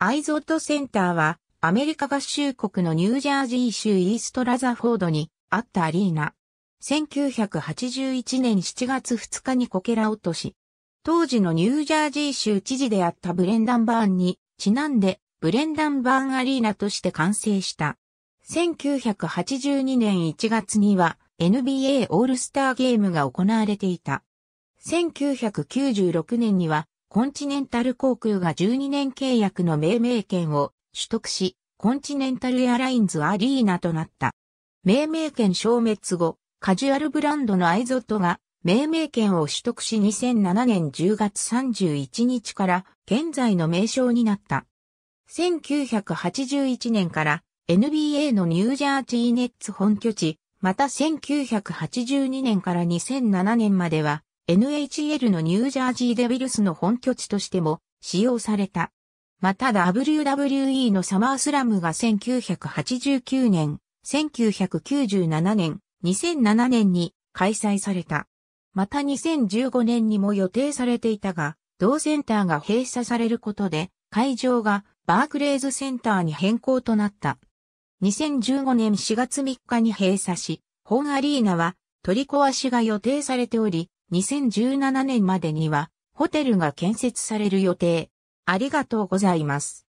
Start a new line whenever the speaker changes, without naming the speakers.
アイゾ
ットセンターは、アメリカ合衆国のニュージャージー州イーストラザフォードにあったアリーナ。1981年7月2日にこけら落とし。当時のニュージャージー州知事であったブレンダン・バーンに、ちなんで、ブレンダン・バーンアリーナとして完成した。1982年1月には、NBA オールスターゲームが行われていた。1996年にはコンチネンタル航空が12年契約の命名権を取得し、コンチネンタルエアラインズアリーナとなった。命名権消滅後、カジュアルブランドのアイゾットが命名権を取得し2007年10月31日から現在の名称になった。1981年から NBA のニュージャージーネッツ本拠地、また1982年から2007年までは NHL のニュージャージーデビルスの本拠地としても使用された。また WWE のサマースラムが1989年、1997年、2007年に開催された。また2015年にも予定されていたが、同センターが閉鎖されることで、会場がバークレーズセンターに変更となった。2015年4月3日に閉鎖し、本アリーナは取り壊しが予定されており、2017年までにはホテルが建設される予定。ありがとうございます。